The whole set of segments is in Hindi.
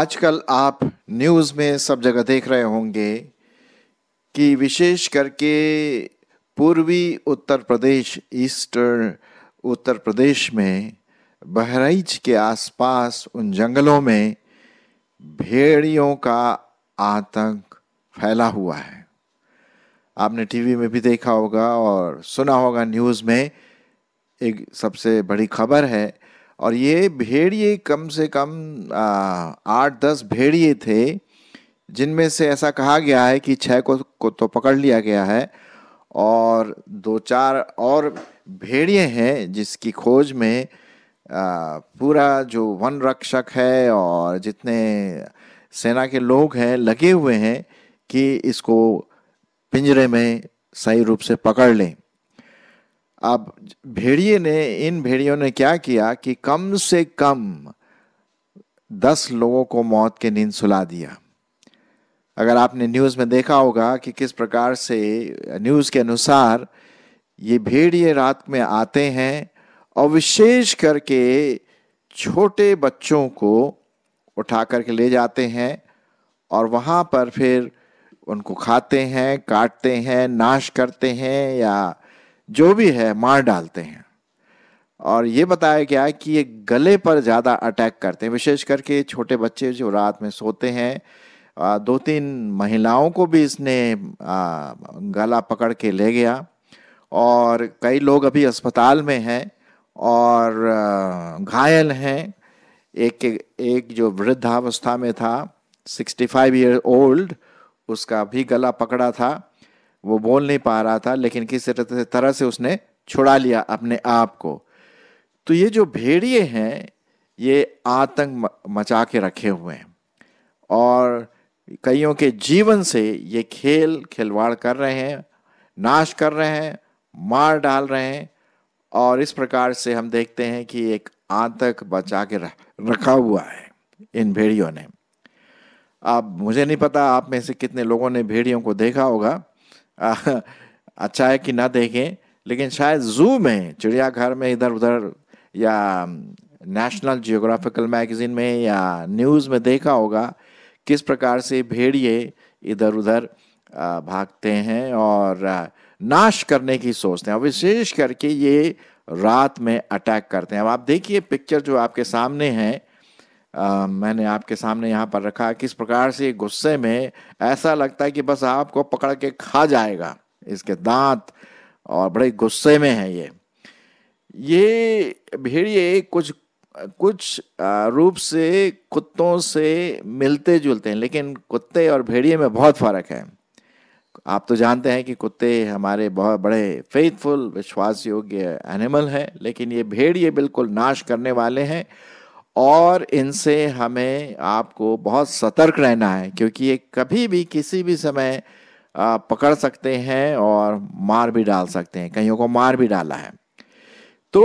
आजकल आप न्यूज़ में सब जगह देख रहे होंगे कि विशेष करके पूर्वी उत्तर प्रदेश ईस्टर्न उत्तर प्रदेश में बहराइच के आसपास उन जंगलों में भेड़ियों का आतंक फैला हुआ है आपने टीवी में भी देखा होगा और सुना होगा न्यूज़ में एक सबसे बड़ी खबर है और ये भेड़िए कम से कम आठ दस भेड़िए थे जिनमें से ऐसा कहा गया है कि छः को, को तो पकड़ लिया गया है और दो चार और भेड़िए हैं जिसकी खोज में आ, पूरा जो वन रक्षक है और जितने सेना के लोग हैं लगे हुए हैं कि इसको पिंजरे में सही रूप से पकड़ लें अब भेड़िए ने इन भेड़ियों ने क्या किया कि कम से कम दस लोगों को मौत की नींद सुला दिया अगर आपने न्यूज़ में देखा होगा कि किस प्रकार से न्यूज़ के अनुसार ये भेड़िए रात में आते हैं और विशेष करके छोटे बच्चों को उठा करके ले जाते हैं और वहाँ पर फिर उनको खाते हैं काटते हैं नाश करते हैं या जो भी है मार डालते हैं और ये बताया गया कि ये गले पर ज़्यादा अटैक करते हैं विशेष करके छोटे बच्चे जो रात में सोते हैं दो तीन महिलाओं को भी इसने गला पकड़ के ले गया और कई लोग अभी अस्पताल में हैं और घायल हैं एक एक जो वृद्धावस्था में था 65 फाइव ईयर ओल्ड उसका भी गला पकड़ा था वो बोल नहीं पा रहा था लेकिन किसी तरह से उसने छुड़ा लिया अपने आप को तो ये जो भेड़िए हैं ये आतंक मचा के रखे हुए हैं और कईयों के जीवन से ये खेल खिलवाड़ कर रहे हैं नाश कर रहे हैं मार डाल रहे हैं और इस प्रकार से हम देखते हैं कि एक आतंक बचा के रखा हुआ है इन भेड़ियों ने अब मुझे नहीं पता आप में से कितने लोगों ने भेड़ियों को देखा होगा आ, अच्छा है कि ना देखें लेकिन शायद जू में चिड़ियाघर में इधर उधर या नेशनल जियोग्राफिकल मैगज़ीन में या न्यूज़ में देखा होगा किस प्रकार से भेड़िए इधर उधर भागते हैं और नाश करने की सोचते हैं और विशेष करके ये रात में अटैक करते हैं अब आप देखिए पिक्चर जो आपके सामने हैं आ, मैंने आपके सामने यहाँ पर रखा किस प्रकार से गुस्से में ऐसा लगता है कि बस आपको पकड़ के खा जाएगा इसके दांत और बड़े गुस्से में है ये ये भेड़िए कुछ कुछ रूप से कुत्तों से मिलते जुलते हैं लेकिन कुत्ते और भेड़िए में बहुत फ़र्क है आप तो जानते हैं कि कुत्ते हमारे बहुत बड़े फेथफुल विश्वास योग्य एनिमल हैं लेकिन ये भेड़िए बिल्कुल नाश करने वाले हैं और इनसे हमें आपको बहुत सतर्क रहना है क्योंकि ये कभी भी किसी भी समय पकड़ सकते हैं और मार भी डाल सकते हैं कईयों को मार भी डाला है तो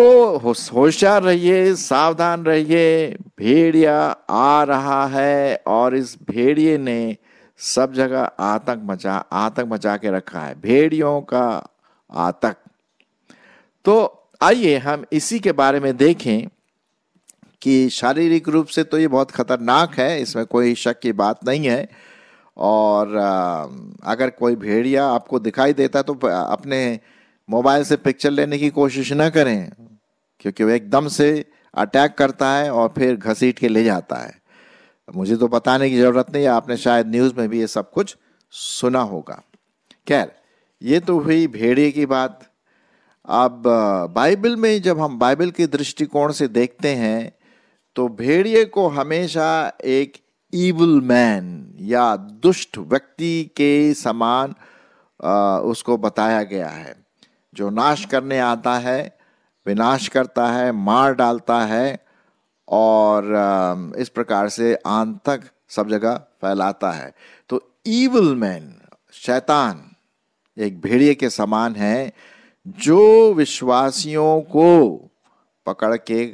होशियार रहिए सावधान रहिए भेड़िया आ रहा है और इस भेड़िए ने सब जगह आतंक मचा आतंक मचा के रखा है भेड़ियों का आतंक तो आइए हम इसी के बारे में देखें कि शारीरिक रूप से तो ये बहुत खतरनाक है इसमें कोई शक की बात नहीं है और अगर कोई भेड़िया आपको दिखाई देता तो अपने मोबाइल से पिक्चर लेने की कोशिश ना करें क्योंकि वो एकदम से अटैक करता है और फिर घसीट के ले जाता है मुझे तो बताने की ज़रूरत नहीं आपने शायद न्यूज़ में भी ये सब कुछ सुना होगा खैर ये तो हुई भेड़िए की बात अब बाइबल में जब हम बाइबल के दृष्टिकोण से देखते हैं तो भेड़िए को हमेशा एक ईवल मैन या दुष्ट व्यक्ति के समान उसको बताया गया है जो नाश करने आता है विनाश करता है मार डालता है और इस प्रकार से आन तक सब जगह फैलाता है तो ईवल मैन शैतान एक भेड़िए के समान है जो विश्वासियों को पकड़ के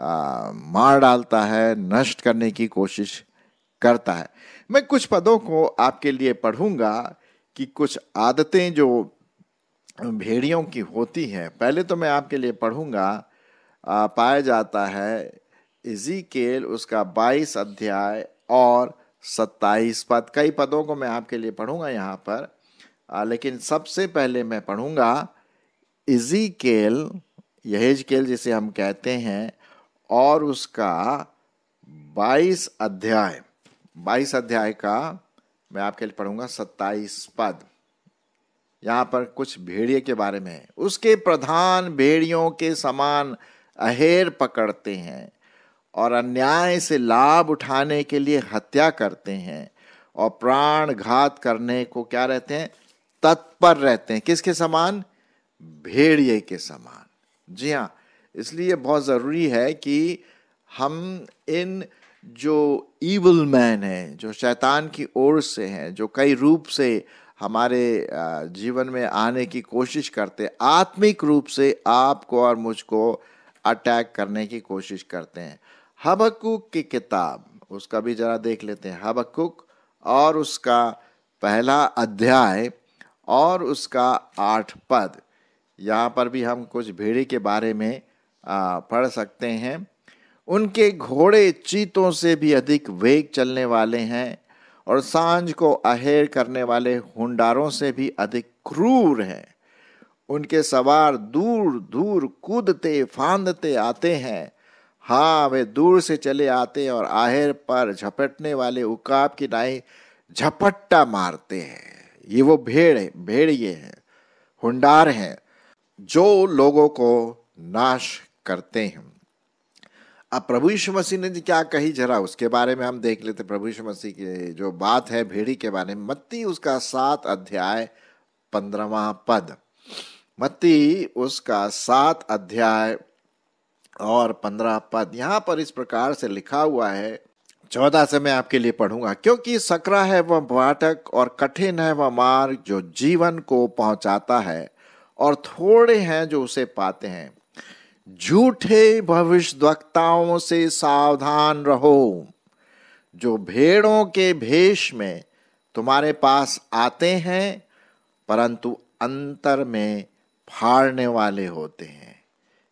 आ, मार डालता है नष्ट करने की कोशिश करता है मैं कुछ पदों को आपके लिए पढ़ूंगा कि कुछ आदतें जो भेड़ियों की होती हैं पहले तो मैं आपके लिए पढ़ूंगा आ, पाया जाता है इजीकेल उसका 22 अध्याय और 27 पद कई पदों को मैं आपके लिए पढ़ूंगा यहाँ पर आ, लेकिन सबसे पहले मैं पढ़ूंगा इजीकेल केल जिसे हम कहते हैं और उसका 22 अध्याय 22 अध्याय का मैं आपके लिए पढ़ूंगा 27 पद यहाँ पर कुछ भेड़िए के बारे में है उसके प्रधान भेड़ियों के समान अहेर पकड़ते हैं और अन्याय से लाभ उठाने के लिए हत्या करते हैं और प्राण घात करने को क्या रहते हैं तत्पर रहते हैं किसके समान भेड़िए के समान जी हाँ इसलिए बहुत ज़रूरी है कि हम इन जो ईवल मैन हैं जो शैतान की ओर से हैं जो कई रूप से हमारे जीवन में आने की कोशिश करते आत्मिक रूप से आपको और मुझको अटैक करने की कोशिश करते हैं हबकुक की किताब उसका भी ज़रा देख लेते हैं हबकुक और उसका पहला अध्याय और उसका आठ पद यहाँ पर भी हम कुछ भेड़ी के बारे में पढ़ सकते हैं उनके घोड़े चीतों से भी अधिक वेग चलने वाले हैं और सांझ को अहेर करने वाले हुंडारों से भी अधिक क्रूर हैं उनके सवार दूर दूर कूदते फांदते आते हैं हाँ वे दूर से चले आते और आहेर पर झपटने वाले उकाब की नाई झपट्टा मारते हैं ये वो भेड़ है भेड़िए हैं हुंडार हैं जो लोगों को नाश करते हैं अब प्रभु यीशु मसीह ने क्या कही जरा उसके बारे में हम देख लेते प्रभु यीशु मसीह की जो बात है भेड़ी के बारे में मत्ती उसका सात अध्याय पंद्रवा पद मत्ती उसका सात अध्याय और पंद्रह पद यहाँ पर इस प्रकार से लिखा हुआ है चौदह से मैं आपके लिए पढ़ूंगा क्योंकि सकरा है वह भाटक और कठिन है वह मार्ग जो जीवन को पहुंचाता है और थोड़े हैं जो उसे पाते हैं झूठे भविष्यवक्ताओं से सावधान रहो जो भेड़ों के भेष में तुम्हारे पास आते हैं परंतु अंतर में फाड़ने वाले होते हैं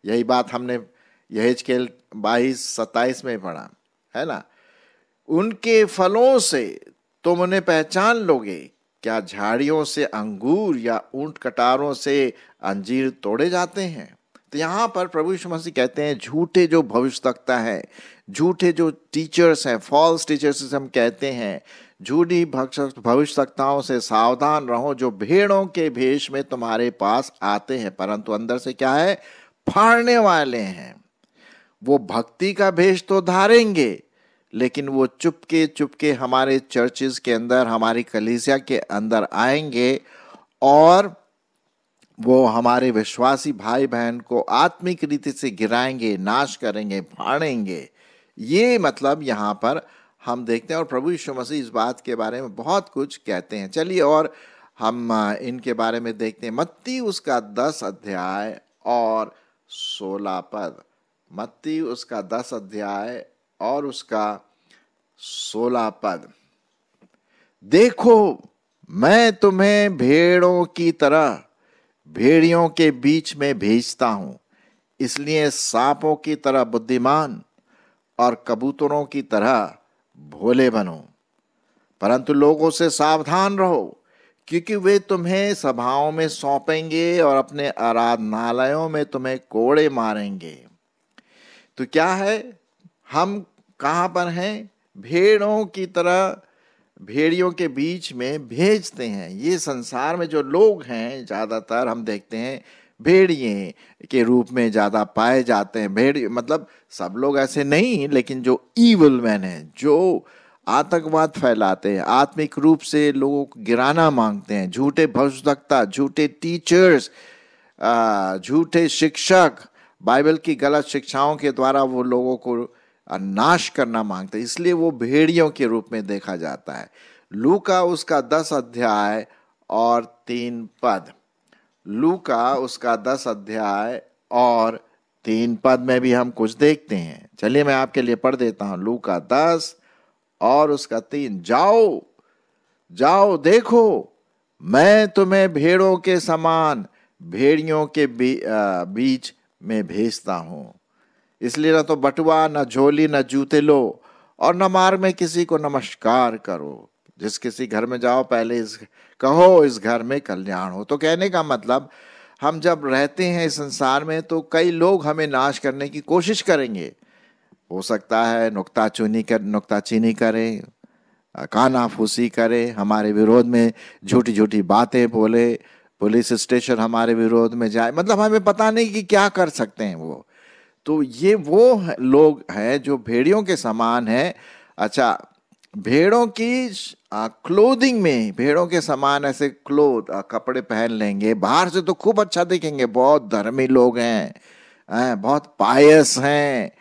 यही बात हमने यह के बाईस सत्ताईस में पढ़ा है ना उनके फलों से तुम उन्हें पहचान लोगे क्या झाड़ियों से अंगूर या ऊंट कटारों से अंजीर तोड़े जाते हैं तो यहाँ पर प्रभु यीशु मसीह कहते हैं झूठे जो भविष्य तकता है झूठे जो टीचर्स हैं फॉल्स टीचर्स जिसे हम कहते हैं झूठी भविष्यताओं से सावधान रहो जो भेड़ों के भेष में तुम्हारे पास आते हैं परंतु अंदर से क्या है फाड़ने वाले हैं वो भक्ति का भेष तो धारेंगे लेकिन वो चुपके चुपके हमारे चर्चेज के अंदर हमारी कलीसिया के अंदर आएंगे और वो हमारे विश्वासी भाई बहन को आत्मिक रीति से गिराएंगे नाश करेंगे फाड़ेंगे ये मतलब यहाँ पर हम देखते हैं और प्रभु यीशु मसीह इस बात के बारे में बहुत कुछ कहते हैं चलिए और हम इनके बारे में देखते हैं मत्ती उसका दस अध्याय और सोलह पद मत्ती उसका दस अध्याय और उसका सोलह पद देखो मैं तुम्हें भेड़ों की तरह भेड़ियों के बीच में भेजता हूं इसलिए सांपों की तरह बुद्धिमान और कबूतरों की तरह भोले बनो परंतु लोगों से सावधान रहो क्योंकि वे तुम्हें सभाओं में सौंपेंगे और अपने आराधनालयों में तुम्हें कोड़े मारेंगे तो क्या है हम कहां पर हैं भेड़ों की तरह भेड़ियों के बीच में भेजते हैं ये संसार में जो लोग हैं ज़्यादातर हम देखते हैं भेड़िए के रूप में ज़्यादा पाए जाते हैं भेड़ मतलब सब लोग ऐसे नहीं लेकिन जो ईवल मैन हैं जो आतंकवाद फैलाते हैं आत्मिक रूप से लोगों को गिराना मांगते हैं झूठे भविष्यता झूठे टीचर्स झूठे शिक्षक बाइबल की गलत शिक्षाओं के द्वारा वो लोगों को नाश करना मांगता है इसलिए वो भेड़ियों के रूप में देखा जाता है लू का उसका दस अध्याय और तीन पद लू का उसका दस अध्याय और तीन पद में भी हम कुछ देखते हैं चलिए मैं आपके लिए पढ़ देता हूं लू का दस और उसका तीन जाओ जाओ देखो मैं तुम्हें भेड़ों के समान भेड़ियों के बीच में भेजता हूं इसलिए ना तो बटुआ ना झोली ना जूते लो और न मार में किसी को नमस्कार करो जिस किसी घर में जाओ पहले इस कहो इस घर में कल्याण हो तो कहने का मतलब हम जब रहते हैं इस संसार में तो कई लोग हमें नाश करने की कोशिश करेंगे हो सकता है नुकता चुनी कर नुकताचीनी करें काना फूसी करें हमारे विरोध में झूठी झूठी बातें बोले पुलिस स्टेशन हमारे विरोध में जाए मतलब हमें पता नहीं कि क्या कर सकते हैं वो तो ये वो लोग हैं जो भेड़ियों के समान हैं अच्छा भेड़ों की क्लोथिंग में भेड़ों के समान ऐसे क्लोथ कपड़े पहन लेंगे बाहर से तो खूब अच्छा देखेंगे बहुत धर्मी लोग हैं हैं बहुत पायस हैं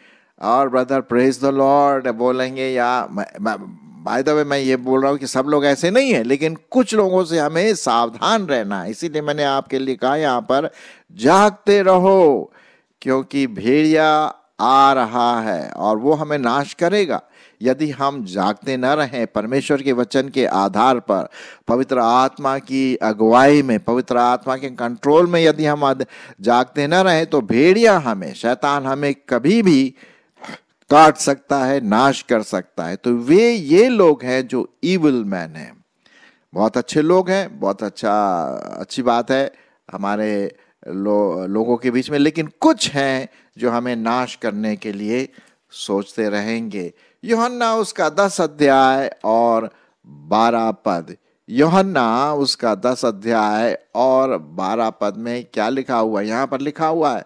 और ब्रदर प्रेज द लॉर्ड बोलेंगे या बाय द वे मैं ये बोल रहा हूँ कि सब लोग ऐसे नहीं है लेकिन कुछ लोगों से हमें सावधान रहना है इसीलिए मैंने आपके लिए कहा यहाँ पर जागते रहो क्योंकि भेड़िया आ रहा है और वो हमें नाश करेगा यदि हम जागते न रहें परमेश्वर के वचन के आधार पर पवित्र आत्मा की अगुवाई में पवित्र आत्मा के कंट्रोल में यदि हम जागते न रहें तो भेड़िया हमें शैतान हमें कभी भी काट सकता है नाश कर सकता है तो वे ये लोग हैं जो ईविल मैन हैं बहुत अच्छे लोग हैं बहुत अच्छा अच्छी बात है हमारे लो, लोगों के बीच में लेकिन कुछ हैं जो हमें नाश करने के लिए सोचते रहेंगे योहन्ना उसका दस अध्याय और बारह पद योहन्ना उसका दस अध्याय और बारह पद में क्या लिखा हुआ है यहाँ पर लिखा हुआ है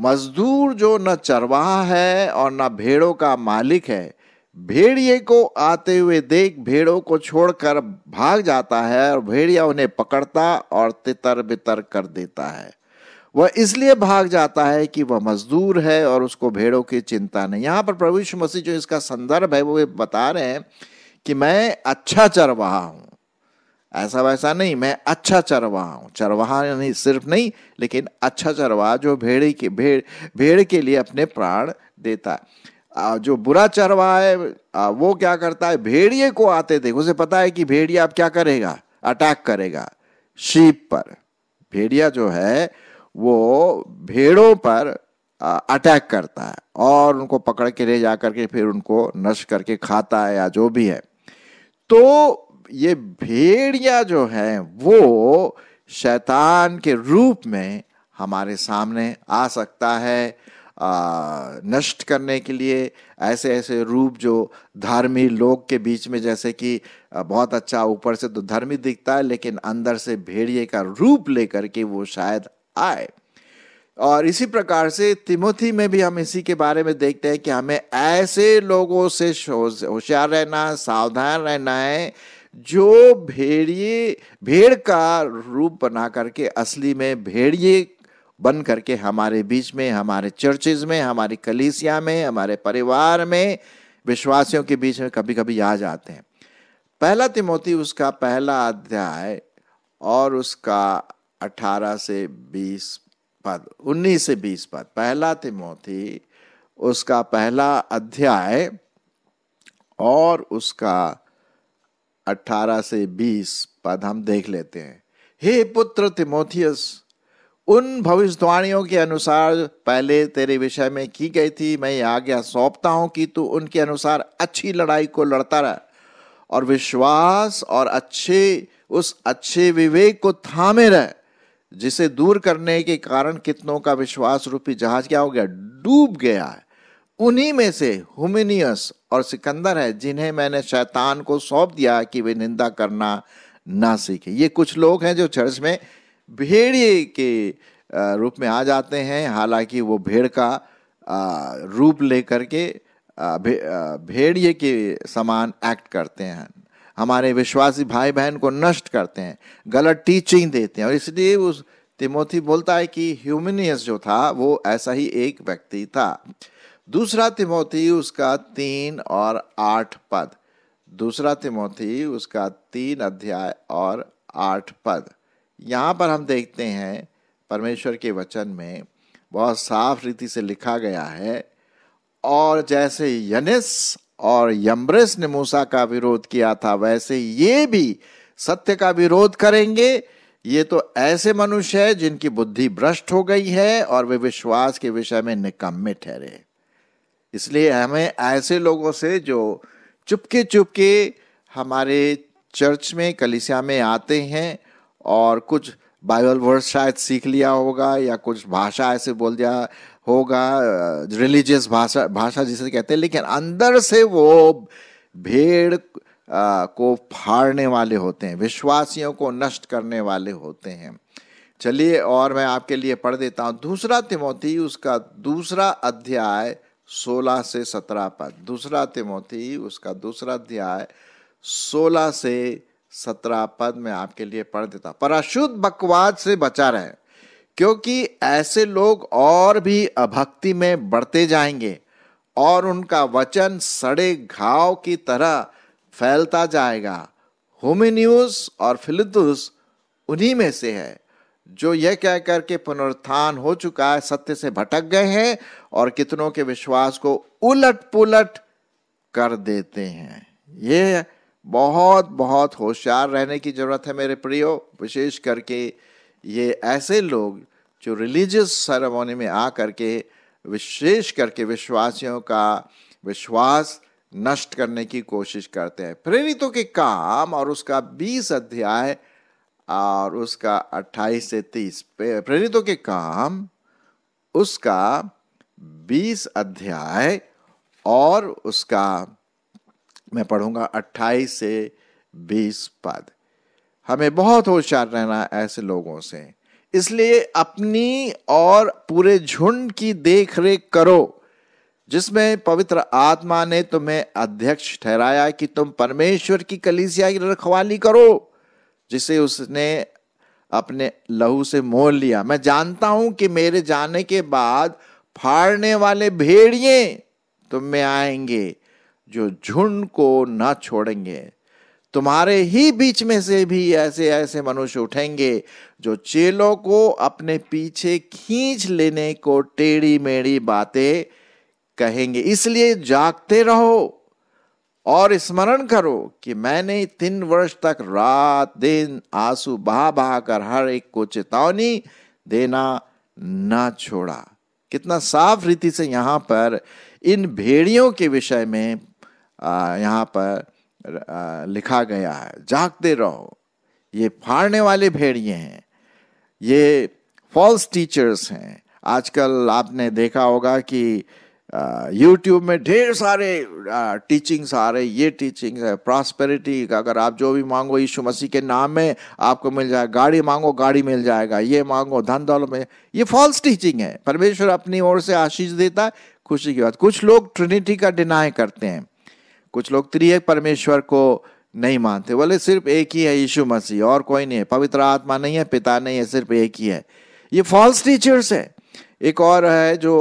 मजदूर जो न चरवाहा है और न भेड़ों का मालिक है भेड़िए को आते हुए देख भेड़ों को छोड़कर भाग जाता है और भेड़िया उन्हें पकड़ता और तितर बितर कर देता है वह इसलिए भाग जाता है कि वह मजदूर है और उसको भेड़ों की चिंता नहीं यहाँ पर प्रभु यीशु मसीह जो इसका संदर्भ है वो ये बता रहे हैं कि मैं अच्छा चरवाहा हूँ ऐसा वैसा नहीं मैं अच्छा चरवाहा हूँ चरवाहा नहीं सिर्फ नहीं लेकिन अच्छा चरवाहा जो भेड़ी के भेड़ भेड़ के लिए अपने प्राण देता है जो बुरा चरवा है वो क्या करता है भेड़िए को आते थे उसे पता है कि भेड़िया अब क्या करेगा अटैक करेगा शीप पर भेड़िया जो है वो भेड़ों पर अटैक करता है और उनको पकड़ के ले जा करके फिर उनको नष्ट करके खाता है या जो भी है तो ये भेड़िया जो है वो शैतान के रूप में हमारे सामने आ सकता है नष्ट करने के लिए ऐसे ऐसे रूप जो धर्मी लोग के बीच में जैसे कि बहुत अच्छा ऊपर से तो धर्मी दिखता है लेकिन अंदर से भेड़िए का रूप लेकर के वो शायद आए और इसी प्रकार से तिमोथी में भी हम इसी के बारे में देखते हैं कि हमें ऐसे लोगों से होशियार रहना सावधान रहना है जो भेड़िए भेड़ का रूप बना करके असली में भेड़िए बन करके हमारे बीच में हमारे चर्चेज में हमारी कलीसिया में हमारे परिवार में विश्वासियों के बीच में कभी कभी आ जाते हैं पहला तिमोती उसका पहला अध्याय और उसका 18 से 20 पद 19 से 20 पद पहला तिमोती उसका पहला अध्याय और उसका 18 से 20 पद हम देख लेते हैं हे पुत्र तिमोथियस उन भविष्यवाणियों के अनुसार पहले तेरे विषय में की गई थी मैं ये आज्ञा सौंपता हूँ कि तू उनके अनुसार अच्छी लड़ाई को लड़ता रह और विश्वास और अच्छे उस अच्छे विवेक को थामे रह जिसे दूर करने के कारण कितनों का विश्वास रूपी जहाज क्या हो गया डूब गया है उन्हीं में से हुमिनियस और सिकंदर है जिन्हें मैंने शैतान को सौंप दिया कि वे निंदा करना ना सीखे ये कुछ लोग हैं जो चर्च में भेड़िए के रूप में आ जाते हैं हालांकि वो भेड़ का रूप लेकर के भेड़िए के समान एक्ट करते हैं हमारे विश्वासी भाई बहन को नष्ट करते हैं गलत टीचिंग देते हैं और इसलिए उस तिमोथी बोलता है कि ह्यूमनियस जो था वो ऐसा ही एक व्यक्ति था दूसरा तिमोथी उसका तीन और आठ पद दूसरा तिमोथी उसका तीन अध्याय और आठ पद यहाँ पर हम देखते हैं परमेश्वर के वचन में बहुत साफ रीति से लिखा गया है और जैसे यनिस और यमरेस ने मूसा का विरोध किया था वैसे ये भी सत्य का विरोध करेंगे ये तो ऐसे मनुष्य है जिनकी बुद्धि भ्रष्ट हो गई है और वे विश्वास के विषय में निकम्मे ठहरे इसलिए हमें ऐसे लोगों से जो चुपके चुपके हमारे चर्च में कलिसिया में आते हैं और कुछ बाइबल वर्ड शायद सीख लिया होगा या कुछ भाषा ऐसे बोल दिया होगा रिलीजियस भाषा भाषा जिसे कहते हैं लेकिन अंदर से वो भेड़ को फाड़ने वाले होते हैं विश्वासियों को नष्ट करने वाले होते हैं चलिए और मैं आपके लिए पढ़ देता हूँ दूसरा तिमोथी उसका दूसरा अध्याय 16 से 17 पद दूसरा तिमोथी उसका दूसरा अध्याय 16 से सत्रह पद में आपके लिए पढ़ देता पर अशुद्ध बकवाद से बचा रहे क्योंकि ऐसे लोग और भी अभक्ति में बढ़ते जाएंगे और उनका वचन सड़े घाव की तरह फैलता जाएगा होमिन्यूस और फिलिदुस उन्हीं में से है जो यह कहकर के पुनरुत्थान हो चुका है सत्य से भटक गए हैं और कितनों के विश्वास को उलट पुलट कर देते हैं है। बहुत बहुत होशियार रहने की ज़रूरत है मेरे प्रियो विशेष करके ये ऐसे लोग जो रिलीजियस सेरेमोनी में आ करके विशेष करके विश्वासियों का विश्वास नष्ट करने की कोशिश करते हैं प्रेरितों के काम और उसका 20 अध्याय और उसका 28 से 30 प्रेरितों के काम उसका 20 अध्याय और उसका मैं पढ़ूंगा 28 से 20 पद हमें बहुत होशियार रहना ऐसे लोगों से इसलिए अपनी और पूरे झुंड की देख रेख करो जिसमें पवित्र आत्मा ने तुम्हें अध्यक्ष ठहराया कि तुम परमेश्वर की कलीसिया की रखवाली करो जिसे उसने अपने लहू से मोल लिया मैं जानता हूं कि मेरे जाने के बाद फाड़ने वाले भेड़िए तुम में आएंगे जो झुंड को ना छोड़ेंगे तुम्हारे ही बीच में से भी ऐसे ऐसे मनुष्य उठेंगे जो चेलों को अपने पीछे खींच लेने को टेढ़ी मेढ़ी बातें कहेंगे इसलिए जागते रहो और स्मरण करो कि मैंने तीन वर्ष तक रात दिन आंसू बहा बहा कर हर एक को चेतावनी देना ना छोड़ा कितना साफ रीति से यहां पर इन भेड़ियों के विषय में यहाँ पर लिखा गया है जागते रहो ये फाड़ने वाले भेड़िए हैं ये फॉल्स टीचर्स हैं आजकल आपने देखा होगा कि यूट्यूब में ढेर सारे टीचिंग्स आ रहे ये टीचिंग्स है प्रॉस्पेरिटी का अगर आप जो भी मांगो यीशु मसीह के नाम में आपको मिल जाएगा गाड़ी मांगो गाड़ी मिल जाएगा ये मांगो धन दौलत में ये फॉल्स टीचिंग है परमेश्वर अपनी ओर से आशीष देता है खुशी की बात कुछ लोग ट्रिनिटी का डिनाई करते हैं कुछ लोग त्रिय परमेश्वर को नहीं मानते बोले सिर्फ एक ही है यीशु मसीह और कोई नहीं है पवित्र आत्मा नहीं है पिता नहीं है सिर्फ एक ही है ये फॉल्स टीचर्स है एक और है जो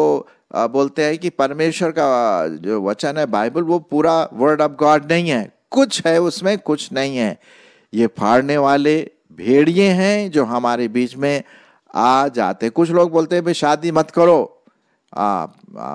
बोलते हैं कि परमेश्वर का जो वचन है बाइबल वो पूरा वर्ड ऑफ गॉड नहीं है कुछ है उसमें कुछ नहीं है ये फाड़ने वाले भेड़िए हैं जो हमारे बीच में आ जाते कुछ लोग बोलते हैं भाई शादी मत करो आ, आ,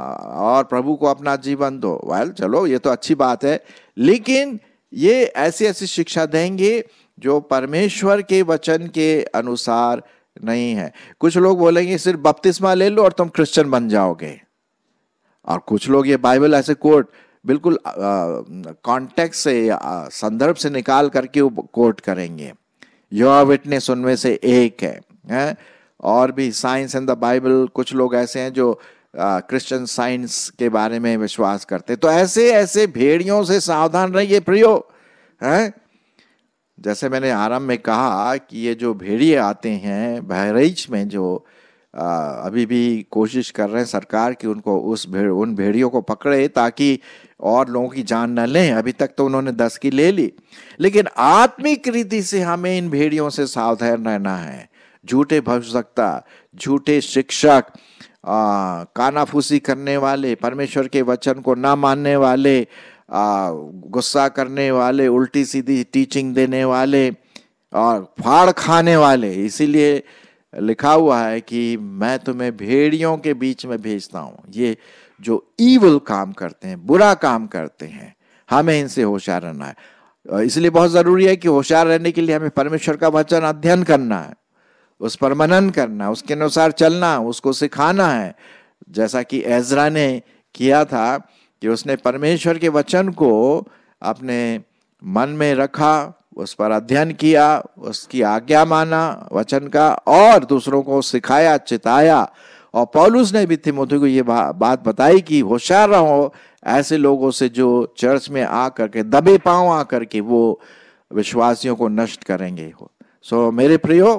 और प्रभु को अपना जीवन दो वेल चलो ये तो अच्छी बात है लेकिन ये ऐसी ऐसी शिक्षा देंगे जो परमेश्वर के वचन के अनुसार नहीं है कुछ लोग बोलेंगे सिर्फ बपतिस्मा ले लो और तुम क्रिश्चियन बन जाओगे और कुछ लोग ये बाइबल ऐसे कोट बिल्कुल कॉन्टेक्ट से संदर्भ से निकाल करके कोट करेंगे यो विटनेस उनमें से एक है, है? और भी साइंस एंड द बाइबल कुछ लोग ऐसे हैं जो क्रिश्चियन साइंस के बारे में विश्वास करते तो ऐसे ऐसे भेड़ियों से सावधान रहिए प्रियो हैं जैसे मैंने आरंभ में कहा कि ये जो भेड़िए आते हैं बहरीच में जो आ, अभी भी कोशिश कर रहे हैं सरकार कि उनको उस भेड़ उन भेड़ियों को पकड़े ताकि और लोगों की जान न लें अभी तक तो उन्होंने दस की ले ली लेकिन आत्मिक रीति से हमें इन भेड़ियों से सावधान रहना है झूठे भविष्यता झूठे शिक्षक आ, कानाफूसी करने वाले परमेश्वर के वचन को ना मानने वाले गुस्सा करने वाले उल्टी सीधी टीचिंग देने वाले और फाड़ खाने वाले इसीलिए लिखा हुआ है कि मैं तुम्हें भेड़ियों के बीच में भेजता हूँ ये जो ईवल काम करते हैं बुरा काम करते हैं हमें इनसे होशियार रहना है इसलिए बहुत ज़रूरी है कि होशियार रहने के लिए हमें परमेश्वर का वचन अध्ययन करना है उस पर मनन करना उसके अनुसार चलना उसको सिखाना है जैसा कि एजरा ने किया था कि उसने परमेश्वर के वचन को अपने मन में रखा उस पर अध्ययन किया उसकी आज्ञा माना वचन का और दूसरों को सिखाया चिताया और पॉलुस ने भी तिमोथी को ये बा, बात बताई कि होशियार रहो ऐसे लोगों से जो चर्च में आ करके दबे पाँव आ करके वो विश्वासियों को नष्ट करेंगे सो so, मेरे प्रियो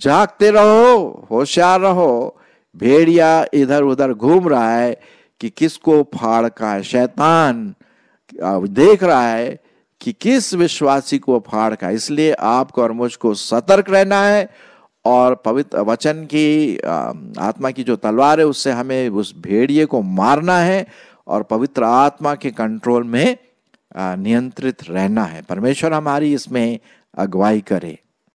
जागते रहो होशियार रहो भेड़िया इधर उधर घूम रहा है कि किसको फाड़ का है शैतान देख रहा है कि किस विश्वासी को फाड़ का इसलिए आपको और मुझको सतर्क रहना है और पवित्र वचन की आत्मा की जो तलवार है उससे हमें उस भेड़िए को मारना है और पवित्र आत्मा के कंट्रोल में नियंत्रित रहना है परमेश्वर हमारी इसमें अगुवाई करे